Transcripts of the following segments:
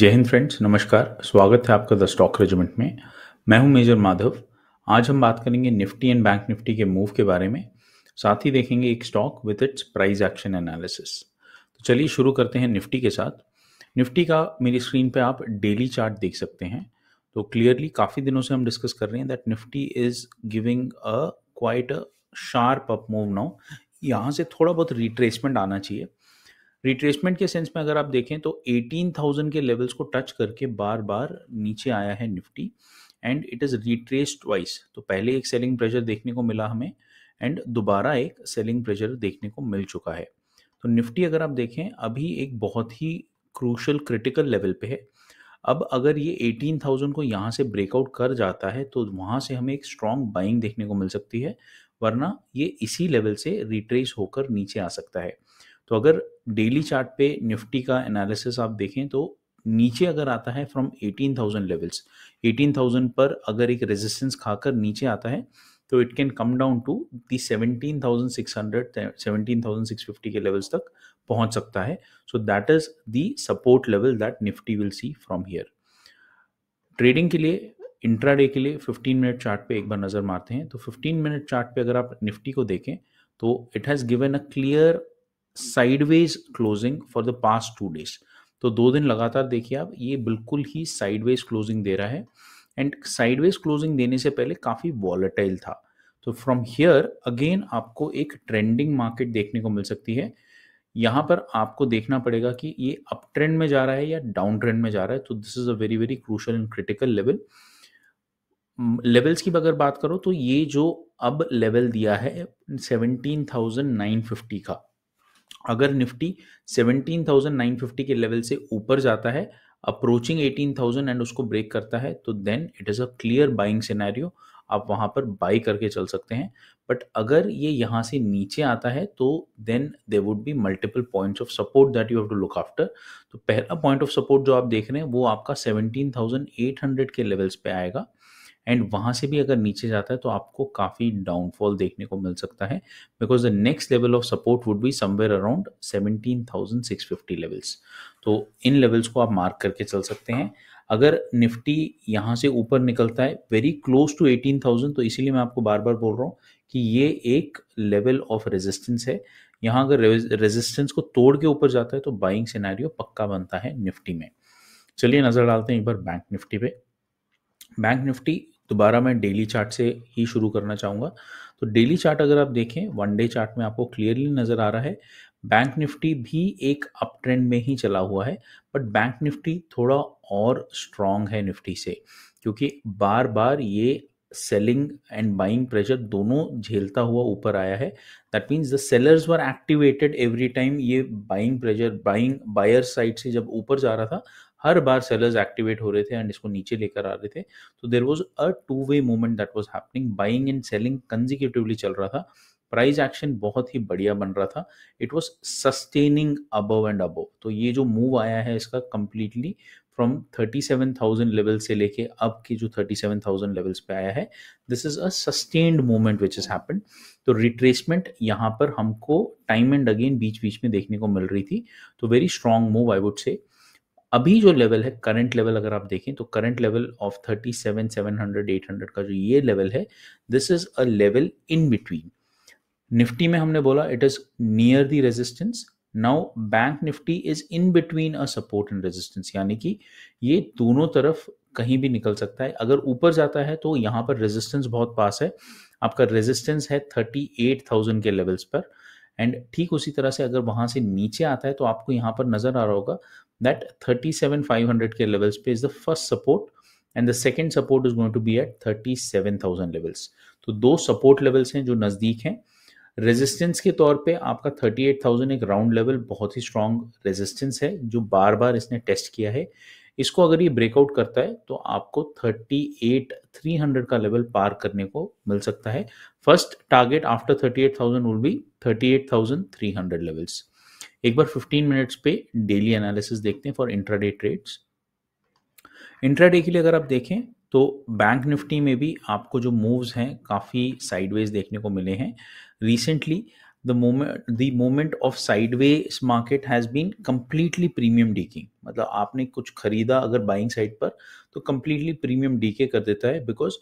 जय हिंद फ्रेंड्स नमस्कार स्वागत है आपका द स्टॉक रेजिमेंट में मैं हूं मेजर माधव आज हम बात करेंगे निफ्टी एंड बैंक निफ्टी के मूव के बारे में साथ ही देखेंगे एक stock with its price action analysis तो चलिए शुरू करते हैं निफ्टी के साथ निफ्टी का मेरी स्क्रीन पे आप डेली चार्ट देख सकते हैं तो क्लियरली काफ़ी दिनों से हम डिस्कस कर रहे हैं that Nifty is giving a quite a sharp up move now यहाँ से थोड़ा बहुत रिट्रेसमेंट आना चाहिए रिट्रेसमेंट के सेंस में अगर आप देखें तो 18,000 के लेवल्स को टच करके बार बार नीचे आया है Nifty and it is retrace twice तो पहले एक सेलिंग प्रेशर देखने को मिला हमें एंड दोबारा एक सेलिंग प्रेशर देखने को मिल चुका है तो निफ्टी अगर आप देखें अभी एक बहुत ही क्रूशल क्रिटिकल लेवल पे है अब अगर ये 18,000 को यहाँ से ब्रेकआउट कर जाता है तो वहाँ से हमें एक स्ट्रॉन्ग बाइंग देखने को मिल सकती है वरना ये इसी लेवल से रिट्रेस होकर नीचे आ सकता है तो अगर डेली चार्ट पे निफ्टी का एनालिसिस आप देखें तो नीचे अगर आता है फ्रॉम 18,000 लेवल्स 18,000 पर अगर एक रेजिस्टेंस खाकर नीचे आता है तो it can come down to the 17,600 17,650 के लेवल्स तक पहुंच सकता है so that is the support level that Nifty will see from here trading के लिए डे के लिए फिफ्टीन मिनट चार्ट पे एक बार नज़र मारते हैं तो फिफ्टीन मिनट चार्ट पे अगर आप निफ्टी को देखें तो it has given a clear sideways closing for the past two days तो दो दिन लगातार देखिए आप ये बिल्कुल ही साइडवेज क्लोजिंग दे रहा है एंड साइडवेज क्लोजिंग देने से पहले काफ़ी वॉलेटाइल था तो फ्रॉम हियर अगेन आपको एक ट्रेंडिंग मार्केट देखने को मिल सकती है यहां पर आपको देखना पड़ेगा कि ये अप ट्रेंड में जा रहा है या डाउन ट्रेंड में जा रहा है तो this is a very very crucial and critical level levels की अगर बात करो तो ये जो अब लेवल दिया है फिफ्टी का अगर निफ्टी 17,950 के लेवल से ऊपर जाता है अप्रोचिंग 18,000 एंड उसको ब्रेक करता है तो then it is a clear buying scenario आप वहां पर बाई करके चल सकते हैं बट अगर ये यहाँ से नीचे आता है तो then there would be multiple points of support that you have to look after तो पहला पॉइंट ऑफ सपोर्ट जो आप देख रहे हैं वो आपका 17,800 के लेवल्स पे आएगा एंड वहाँ से भी अगर नीचे जाता है तो आपको काफ़ी डाउनफॉल देखने को मिल सकता है because the next level of support would be somewhere around seventeen thousand six fifty levels तो इन लेवल्स को आप मार्क करके चल सकते हैं अगर निफ्टी यहाँ से ऊपर निकलता है very close to eighteen thousand तो इसीलिए मैं आपको बार बार बोल रहा हूँ कि ये एक लेवल ऑफ रेजिस्टेंस है यहाँ अगर रेजिस्टेंस को तोड़ के ऊपर जाता है तो बाइंग सिनेरियो पक्का बनता है निफ्टी में चलिए नज़र डालते हैं एक बार बैंक निफ्टी पे बैंक निफ्टी दोबारा मैं डेली चार्ट से ही शुरू करना चाहूँगा तो डेली चार्ट अगर आप देखें वन डे चार्ट में आपको क्लियरली नज़र आ रहा है बैंक निफ्टी भी एक अप ट्रेंड में ही चला हुआ है बट बैंक निफ्टी थोड़ा और स्ट्रांग है निफ्टी से क्योंकि बार बार ये सेलिंग एंड बाइंग प्रेशर दोनों झेलता हुआ ऊपर आया है that means the sellers were activated every time ये buying pressure buying buyer side से जब ऊपर जा रहा था हर बार सेलर्स एक्टिवेट हो रहे थे एंड इसको नीचे लेकर आ रहे थे तो there was a two way movement that was happening buying and selling consecutively चल रहा था प्राइस एक्शन बहुत ही बढ़िया बन रहा था it was sustaining above and above तो ये जो मूव आया है इसका completely from thirty seven thousand level से लेके अब की जो थर्टी सेवन थाउजेंड लेवल्स पे आया है this is a sustained movement which is happen तो रिट्रेसमेंट यहाँ पर हमको टाइम एंड अगेन बीच बीच में देखने को मिल रही थी तो very strong move I would say अभी जो लेवल है करंट लेवल अगर आप देखें तो current level of thirty seven seven hundred eight hundred का जो ये लेवल है this is a level in between Nifty में हमने बोला it is near the resistance now bank Nifty is in between a support and resistance यानी कि ये दोनों तरफ कहीं भी निकल सकता है अगर ऊपर जाता है तो यहाँ पर रेजिस्टेंस बहुत पास है आपका रेजिस्टेंस है थर्टी एट थाउजेंड के लेवल्स पर एंड ठीक उसी तरह से अगर वहां से नीचे आता है तो आपको यहाँ पर नज़र आ रहा होगा that 37500 k levels is the first support and the second support is going to be at thirty seven thousand levels तो दो सपोर्ट लेवल्स हैं जो नज़दीक हैं रेजिस्टेंस के तौर पे आपका 38,000 एक राउंड लेवल बहुत ही स्ट्रॉन्ग रेजिस्टेंस है जो बार बार इसने टेस्ट किया है इसको अगर ये ब्रेकआउट करता है तो आपको 38,300 का लेवल पार करने को मिल सकता है first target after 38,000 will be 38,300 levels एक बार 15 मिनट्स पे डेली एनालिसिस देखते हैं फॉर इंट्राडे ट्रेड्स इंट्राडे के लिए अगर आप देखें तो बैंक निफ्टी में भी आपको जो मूव्स हैं काफ़ी साइडवेज देखने को मिले हैं recently the moment the moment of sideways market has been completely premium decaying मतलब आपने कुछ खरीदा अगर बाइंग साइड पर तो कम्प्लीटली प्रीमियम डीके कर देता है बिकॉज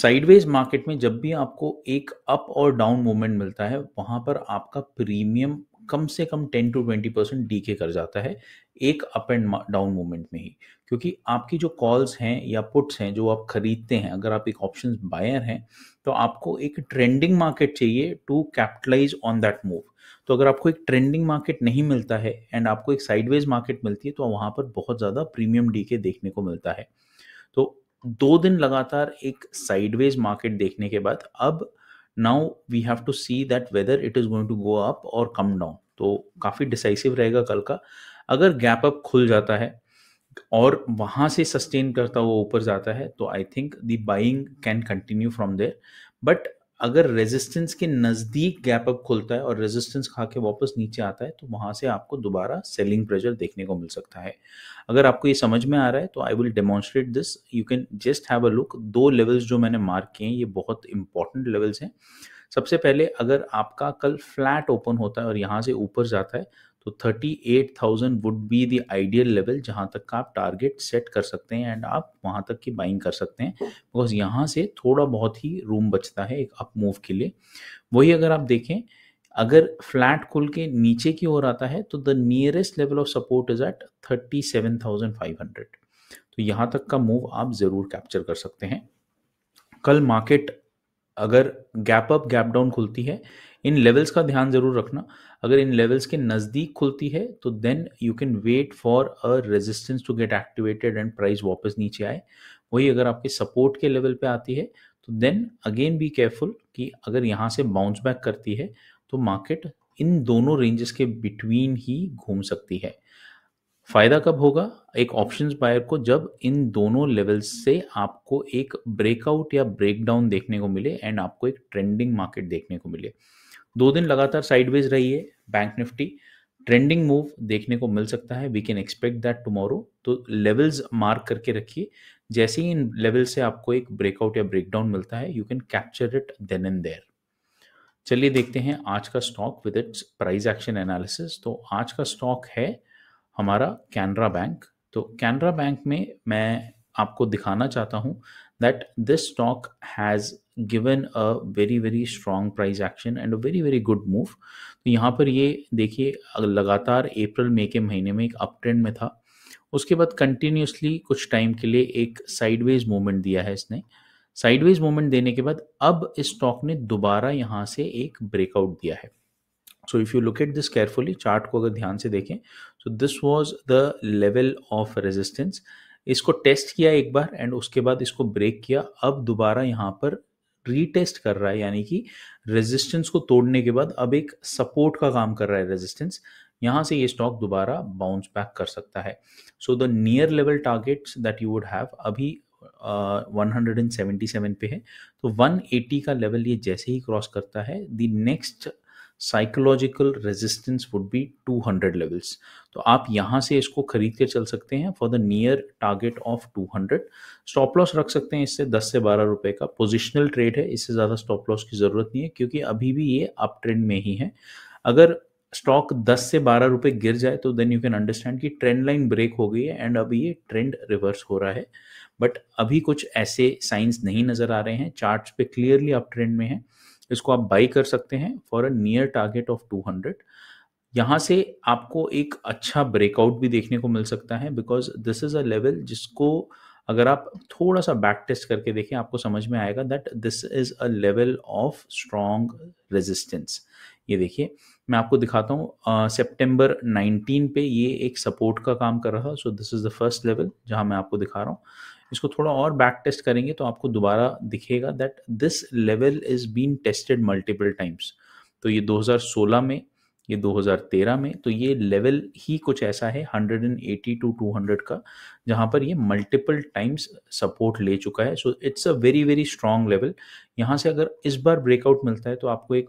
साइडवेज मार्केट में जब भी आपको एक अप और डाउन मूवमेंट मिलता है वहां पर आपका प्रीमियम कम से कम ten to twenty percent decay कर जाता है एक अप एंड डाउन मूवमेंट में ही क्योंकि आपकी जो कॉल्स हैं या पुट्स हैं जो आप खरीदते हैं अगर आप एक ऑप्शन बायर हैं तो आपको एक ट्रेंडिंग मार्केट चाहिए to capitalise on that move तो अगर आपको एक ट्रेंडिंग मार्केट नहीं मिलता है एंड आपको एक साइडवेज मार्केट मिलती है तो वहाँ पर बहुत ज़्यादा प्रीमियम डी के देखने को मिलता है तो दो दिन लगातार एक साइडवेज मार्केट देखने के बाद अब now we have to see that whether it is going to go up और कम डाउन तो काफ़ी डिसाइसिव रहेगा कल का अगर गैप अप खुल जाता है और वहां से सस्टेन करता हुआ ऊपर जाता है तो I think the buying can continue from there but अगर रेजिस्टेंस के नज़दीक गैप अप खुलता है और रेजिस्टेंस खा के वापस नीचे आता है तो वहां से आपको दोबारा सेलिंग प्रेशर देखने को मिल सकता है अगर आपको ये समझ में आ रहा है तो I will demonstrate this you can just have a look दो लेवल्स जो मैंने मार्क किए हैं ये बहुत इंपॉर्टेंट लेवल्स हैं सबसे पहले अगर आपका कल फ्लैट ओपन होता है और यहाँ से ऊपर जाता है तो 38,000 would be the ideal level जहां तक का आप टारगेट सेट कर सकते हैं एंड आप वहां तक की बाइंग कर सकते हैं बिकॉज यहां से थोड़ा बहुत ही रूम बचता है एक अप मूव के लिए वही अगर आप देखें अगर फ्लैट खुल के नीचे की ओर आता है तो the nearest level of support is at thirty seven thousand five hundred तो यहाँ तक का मूव आप ज़रूर कैप्चर कर सकते हैं कल मार्केट अगर गैप अप गैप डाउन खुलती है इन लेवल्स का ध्यान ज़रूर रखना अगर इन लेवल्स के नज़दीक खुलती है तो then you can wait for a resistance to get activated and price वापस नीचे आए वही अगर आपके सपोर्ट के लेवल पे आती है तो देन अगेन बी केयरफुल कि अगर यहाँ से बाउंस बैक करती है तो मार्केट इन दोनों रेंजेस के बिटवीन ही घूम सकती है फ़ायदा कब होगा एक ऑप्शन बायर को जब इन दोनों लेवल्स से आपको एक ब्रेकआउट या ब्रेकडाउन देखने को मिले एंड आपको एक ट्रेंडिंग मार्केट देखने को मिले दो दिन लगातार साइडवेज रही है बैंक निफ्टी ट्रेंडिंग मूव देखने को मिल सकता है we can expect that tomorrow तो लेवल्स मार्क करके रखिए जैसे ही इन लेवल से आपको एक ब्रेकआउट या ब्रेकडाउन मिलता है you can capture it then and there चलिए देखते हैं आज का stock with its price action analysis तो आज का स्टॉक है हमारा कैनरा बैंक तो कैनरा बैंक में मैं आपको दिखाना चाहता हूँ that this stock has given a very very strong price action and a very very good move तो यहाँ पर ये देखिए लगातार अप्रैल मई के महीने में एक अपट्रेंड में था उसके बाद कंटिन्यूसली कुछ टाइम के लिए एक साइडवेज मूवमेंट दिया है इसने साइडवेज मूवमेंट देने के बाद अब इस स्टॉक ने दोबारा यहाँ से एक ब्रेकआउट दिया है so if you look at this carefully chart को अगर ध्यान से देखें so this was the level of resistance इसको टेस्ट किया एक बार एंड उसके बाद इसको ब्रेक किया अब दोबारा यहाँ पर रीटेस्ट कर रहा है यानी कि रेजिस्टेंस को तोड़ने के बाद अब एक सपोर्ट का काम कर रहा है रेजिस्टेंस यहाँ से ये स्टॉक दोबारा बाउंस बैक कर सकता है so the near level targets that you would have अभी one hundred and seventy seven पे है तो वन एटी का लेवल ये जैसे ही क्रॉस करता है the next psychological resistance would be 200 levels तो आप यहाँ से इसको खरीद के चल सकते हैं for the near target of 200 stop loss रख सकते हैं इससे 10 से 12 रुपए का पोजिशनल ट्रेड है इससे ज़्यादा स्टॉप लॉस की ज़रूरत नहीं है क्योंकि अभी भी ये अप ट्रेंड में ही है अगर स्टॉक 10 से 12 रुपए गिर जाए तो देन यू कैन अंडरस्टैंड कि ट्रेंड लाइन ब्रेक हो गई है एंड अभी ये ट्रेंड रिवर्स हो रहा है बट अभी कुछ ऐसे साइंस नहीं नज़र आ रहे हैं चार्ट्स पे क्लियरली अप ट्रेंड में है इसको आप बाई कर सकते हैं for a near target of 200 यहाँ से आपको एक अच्छा ब्रेकआउट भी देखने को मिल सकता है because this is a level जिसको अगर आप थोड़ा सा बैक टेस्ट करके देखें आपको समझ में आएगा that this is a level of strong resistance ये देखिए मैं आपको दिखाता हूँ सितंबर 19 पे ये एक सपोर्ट का काम कर रहा था so this is the first level जहाँ मैं आपको दिखा रहा हूँ इसको थोड़ा और बैक टेस्ट करेंगे तो आपको दोबारा दिखेगा that this level is been tested multiple times तो ये 2016 में ये 2013 में तो ये लेवल ही कुछ ऐसा है 180 टू 200 का जहां पर ये मल्टीपल टाइम्स सपोर्ट ले चुका है so it's a very very strong level यहां से अगर इस बार ब्रेकआउट मिलता है तो आपको एक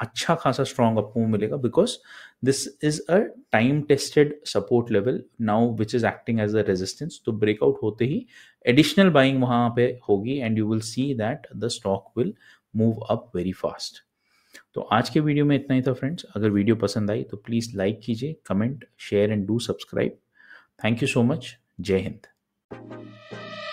अच्छा खासा स्ट्रॉन्ग आपको मिलेगा because this is a time tested support level now which is acting as a resistance तो ब्रेकआउट होते ही एडिशनल बाइंग वहां पे होगी and you will see that the stock will move up very fast तो आज के वीडियो में इतना ही था फ्रेंड्स अगर वीडियो पसंद आई तो प्लीज़ लाइक कीजिए comment share and do subscribe thank you so much जय हिंद